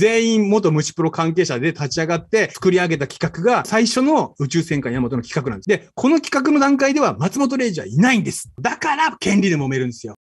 全員元虫プロ関係者で立ち上がって作り上げた企画が最初の宇宙戦艦ヤマトの企画なんです。で、この企画の段階では松本零士はいないんです。だから権利で揉めるんですよ。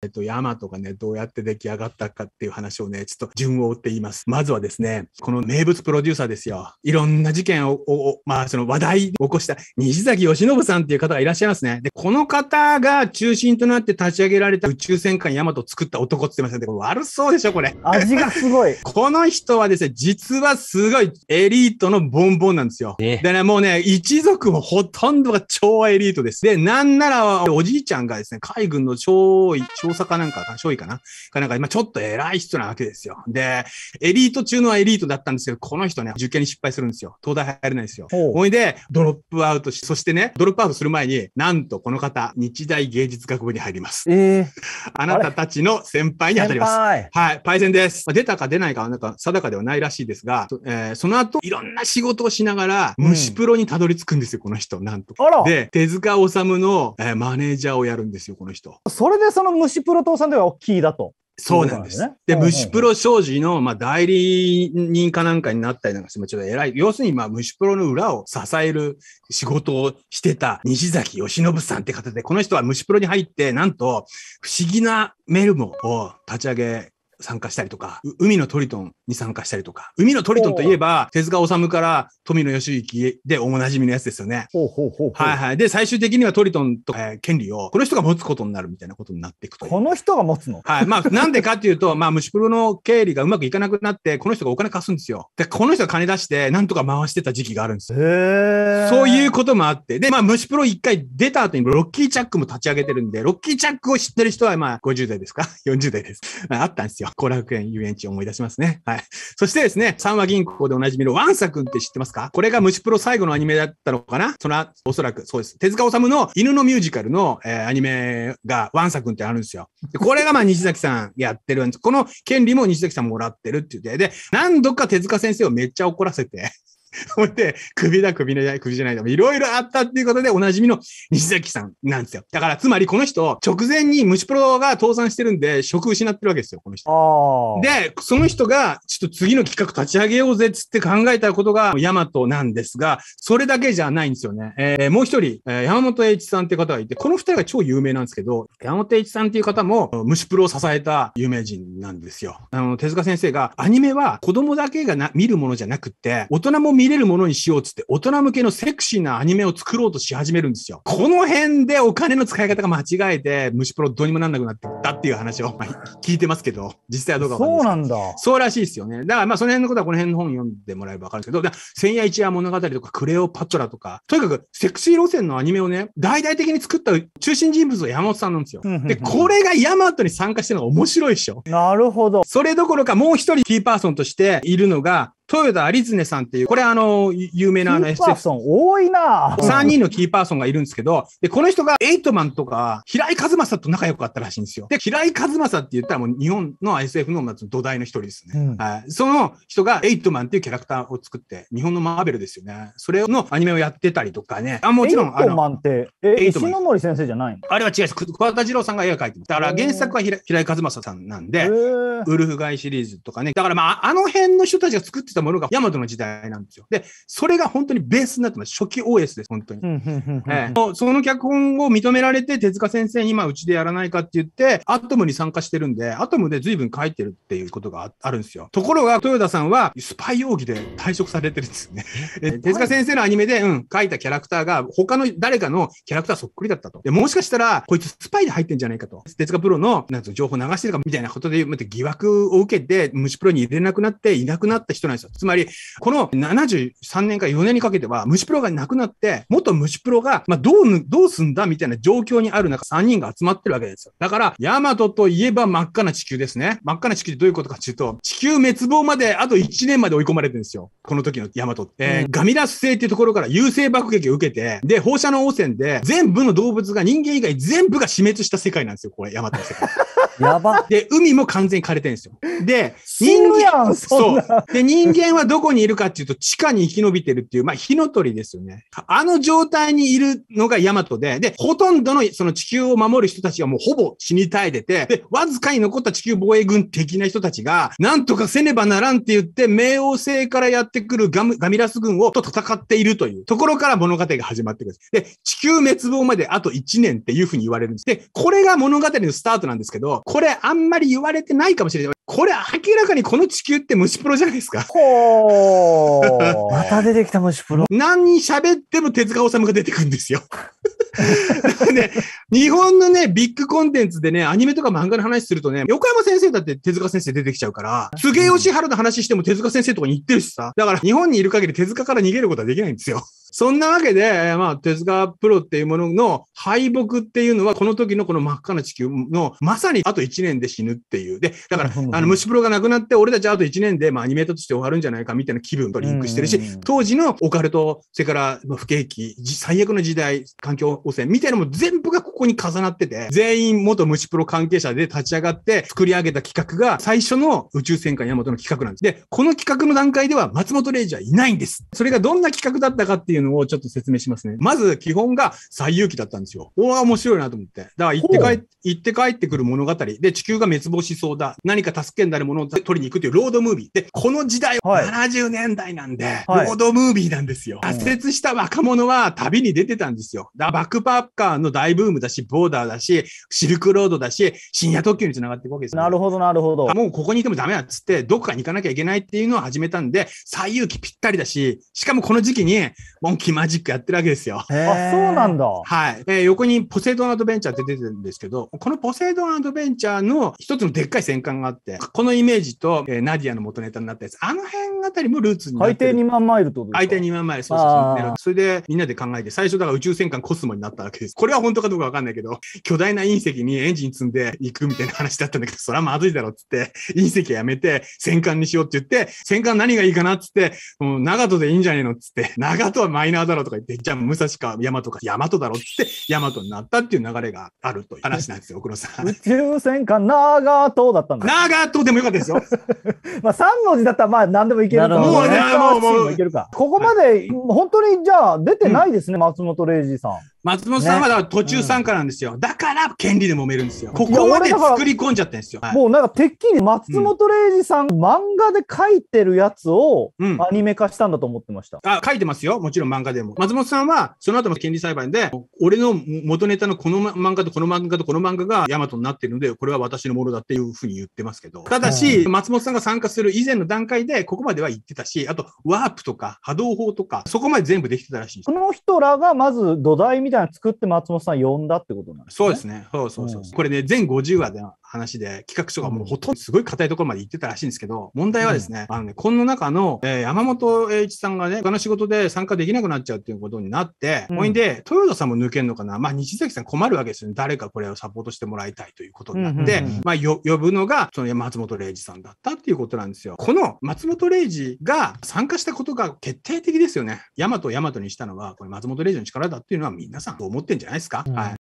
えっと、山とかね、どうやって出来上がったかっていう話をね、ちょっと順を追って言います。まずはですね、この名物プロデューサーですよ。いろんな事件を、まあ、その話題を起こした西崎義信さんっていう方がいらっしゃいますね。で、この方が中心となって立ち上げられた宇宙戦艦山と作った男って言ってましたね。これ悪そうでしょ、これ。味がすごい。この人はですね、実はすごいエリートのボンボンなんですよ。ね、でね、もうね、一族もほとんどが超エリートです。で、なんならおじいちゃんがですね、海軍の超、超少佐かなんか、少尉かなかなんか、今ちょっと偉い人なわけですよ。で、エリート中のエリートだったんですけど、この人ね、受験に失敗するんですよ。東大入れないんですよ。ほいで、ドロップアウトし、そしてね、ドロップアウトする前に、なんとこの方、日大芸術学部に入ります。えー、あなたたちの先輩に当たります。はい、パイセンです。出たか出ないかはなんか定かではないらしいですが、えー、その後、いろんな仕事をしながら、虫プロにたどり着くんですよ、この人、なんと。で、手塚治虫の、えー、マネージャーをやるんですよ、この人。それでその虫虫プロ党さんでは大きいだと。そうなんです。で、虫プロ商事の、まあ、代理人かなんかになったりなんかして、ちょっと偉い。要するに、まあ、虫プロの裏を支える仕事をしてた西崎義信さんって方で、この人は虫プロに入って、なんと、不思議なメルモを立ち上げ参加したりとか、海のトリトンに参加したりとか、海のトリトンといえば、手塚治虫から富野義行でおなじみのやつですよね。ほうほうほうはいはい。で、最終的にはトリトンとか、えー、権利を、この人が持つことになるみたいなことになっていくとこの人が持つのはい。まあ、なんでかっていうと、まあ、虫プロの経理がうまくいかなくなって、この人がお金貸すんですよ。で、この人が金出して、なんとか回してた時期があるんですよ。へそういうこともあって、で、まあ、虫プロ一回出た後にロッキーチャックも立ち上げてるんで、ロッキーチャックを知ってる人は、まあ、50代ですか ?40 代です。あったんですよ。よ。後楽園遊園地を思い出しますね。はい。そしてですね、三和銀行でおなじみのワンサ君って知ってますかこれが虫プロ最後のアニメだったのかなその、おそらくそうです。手塚治虫の犬のミュージカルの、えー、アニメがワンサ君ってあるんですよ。でこれがまあ西崎さんやってるんです。この権利も西崎さんもらってるって言うて、で、何度か手塚先生をめっちゃ怒らせて ほんで、首だ、首い、首じゃないだ、いろいろあったっていうことでおなじみの西崎さんなんですよ。だから、つまりこの人、直前に虫プロが倒産してるんで、職失ってるわけですよ、この人。で、その人が、ちょっと次の企画立ち上げようぜっつって考えたことが、ヤマトなんですが、それだけじゃないんですよね。えー、もう一人、えー、山本栄一さんって方がいて、この二人が超有名なんですけど、山本栄一さんっていう方も、虫プロを支えた有名人なんですよ。あの、手塚先生が、アニメは子供だけがな見るものじゃなくて、大人も見れるものにしようっつって、大人向けのセクシーなアニメを作ろうとし始めるんですよ。この辺でお金の使い方が間違えて、虫プロどうにもなんなくなってったっていう話を、まあ、聞いてますけど、実際はどうかそうなんだ。そうらしいですよね。だからまあその辺のことはこの辺の本読んでもらえばわかるけど、千夜一夜物語とかクレオパトラとか、とにかくセクシー路線のアニメをね、大々的に作った中心人物は山本さんなんですよ。で、これがヤマトに参加してるのが面白いでしょ。なるほど。それどころかもう一人キーパーソンとしているのが、豊田有常さんっていう、これあの、有名なあの SF。キーパーソン多いな3人のキーパーソンがいるんですけど、で、この人がエイトマンとか、平井和正と仲良かったらしいんですよ。で、平井和正って言ったらもう日本の SF の土台の一人ですね、うん、はい。その人がエイトマンっていうキャラクターを作って、日本のマーベルですよね。それのアニメをやってたりとかね。あ、もちろん。エイトマンって、え、石森先生じゃないあれは違います。桑田二郎さんが絵を描いてます。だから原作は平井和正さんなんで、ウルフガイシリーズとかね。だからまあ、あの辺の人たちが作ってたしたものがヤマトの時代なんですよ。で、それが本当にベースになってます。初期 OS です、本当に。えー、その脚本を認められて、手塚先生今うちでやらないかって言って、アトムに参加してるんで、アトムで随分書いてるっていうことがあるんですよ。ところが、豊田さんはスパイ容疑で退職されてるんですよね。手塚先生のアニメで、うん、書いたキャラクターが他の誰かのキャラクターそっくりだったと。で、もしかしたら、こいつスパイで入ってんじゃないかと。手塚プロの、なんつう情報流してるかみたいなことで、ま疑惑を受けて、虫プロに入れなくなっていなくなった人なんですよ。。つまり、この73年から4年にかけては、虫プロがなくなって、元虫プロが、まあ、どう、どうすんだみたいな状況にある中、3人が集まってるわけですよ。だから、ヤマトといえば真っ赤な地球ですね。真っ赤な地球ってどういうことかっていうと、地球滅亡まで、あと1年まで追い込まれてるんですよ。この時のヤマトって。ガミラス星っていうところから優勢爆撃を受けて、で、放射能汚染で、全部の動物が人間以外全部が死滅した世界なんですよ、これ、ヤマトの世界。やば。で、海も完全に枯れてるんですよ。で、人間、そう。で、人間はどこにいるかっていうと、地下に生き延びてるっていう、まあ、火の鳥ですよね。あの状態にいるのがヤマトで、で、ほとんどのその地球を守る人たちがもうほぼ死に絶えてて、で、わずかに残った地球防衛軍的な人たちが、なんとかせねばならんって言って、冥王星からやってくるガガミラス軍をと戦っているというところから物語が始まってくるんです。で、地球滅亡まであと1年っていうふうに言われるんです。で、これが物語のスタートなんですけど、これあんまり言われてないかもしれない。これ明らかにこの地球って虫プロじゃないですか。ほー。また出てきた虫プロ。何喋っても手塚治虫が出てくるんですよ。ね、日本のね、ビッグコンテンツでね、アニメとか漫画の話するとね、横山先生だって手塚先生出てきちゃうから、杉義え吉の話しても手塚先生とかに言ってるしさ。だから日本にいる限り手塚から逃げることはできないんですよ。そんなわけで、まあ、手塚プロっていうものの敗北っていうのは、この時のこの真っ赤な地球の、まさにあと1年で死ぬっていう。で、だから、あの、虫プロがなくなって、俺たちあと1年で、まあ、アニメーーとして終わるんじゃないかみたいな気分とリンクしてるし、当時のオカルト、それから不景気、最悪の時代、環境汚染みたいなのも全部がここに重なってて、全員元虫プロ関係者で立ち上がって作り上げた企画が、最初の宇宙戦艦ヤマトの企画なんです。で、この企画の段階では松本零士はいないんです。それがどんな企画だったかっていういうのをちょっと説明しますね。まず基本が西遊記だったんですよ。おお、面白いなと思って。だから行って帰行って帰ってくる物語。で、地球が滅亡しそうだ。何か助けになるものを取りに行くっていうロードムービー。で、この時代、は70年代なんで、はい、ロードムービーなんですよ。挫折した若者は旅に出てたんですよ。だバックパッカーの大ブームだし、ボーダーだし、シルクロードだし、深夜特急につながっていくわけです、ね、なるほど、なるほど。もうここにいてもダメだっつって、どっかに行かなきゃいけないっていうのを始めたんで、西遊記ぴったりだし、しかもこの時期に、本気マジックやってるわけですよ。あ、そうなんだ。はい。えー、横にポセイドンアドベンチャーって出てるんですけど、このポセイドンアドベンチャーの一つのでっかい戦艦があって、このイメージと、えー、ナディアの元ネタになったやつ、あの辺あたりもルーツに海底2万マイルと海底2万マイル、そうそうそう。それでみんなで考えて、最初だから宇宙戦艦コスモになったわけです。これは本当かどうかわかんないけど、巨大な隕石にエンジン積んでいくみたいな話だったんだけど、それはまずいだろっつって、隕石やめて戦艦にしようって言って、戦艦何がいいかなっつって、もう長門でいいんじゃねえのっつって、長門はマイナーだろとか言って、じゃあ武蔵か大和か大和だろって、大和になったっていう流れがあるという話なんですよ、奥野さん。宇宙戦艦長門だったんだ。長門でもよかったですよ。まあ3文字だったらまあ何でもいけると思う、もうね、もう、もう。ここまで、本当にじゃあ出てないですね、うん、松本零士さん。松本さんは途中参加なんですよ、ねうん、だから権利で揉めるんですよここまで作り込んじゃってんですよ、はい、もうなんかてっきり松本零士さん、うん、漫画で書いてるやつをアニメ化したんだと思ってました、あ書いてますよもちろん漫画でも。松本さんは、その後も権利裁判で、俺の元ネタのこの漫画とこの漫画とこの漫画がヤマトになってるので、これは私のものだっていうふうに言ってますけど。ただし、松本さんが参加する以前の段階で、ここまでは言ってたし、あと、ワープとか波動法とか、そこまで全部できてたらしいこの人らがまず土台みたいなの作って松本さん呼んだってことなんですね。そうですね。そうそうそう。うん、これね、全50話で話で、企画書がもうほとんどすごい硬いところまで行ってたらしいんですけど、問題はですね、うん、あのね、この中の、えー、山本栄一さんがね、他の仕事で参加できなくなっちゃうっていうことになって、ほ、うん、いで、豊田さんも抜けんのかな、まあ、西崎さん困るわけですよね。誰かこれをサポートしてもらいたいということになって、うんうんうん、まあ、呼ぶのが、その松本零士さんだったっていうことなんですよ。この松本零士が参加したことが決定的ですよね。大和大和にしたのは、これ松本零士の力だっていうのは皆さん思ってんじゃないですか、うん、はい。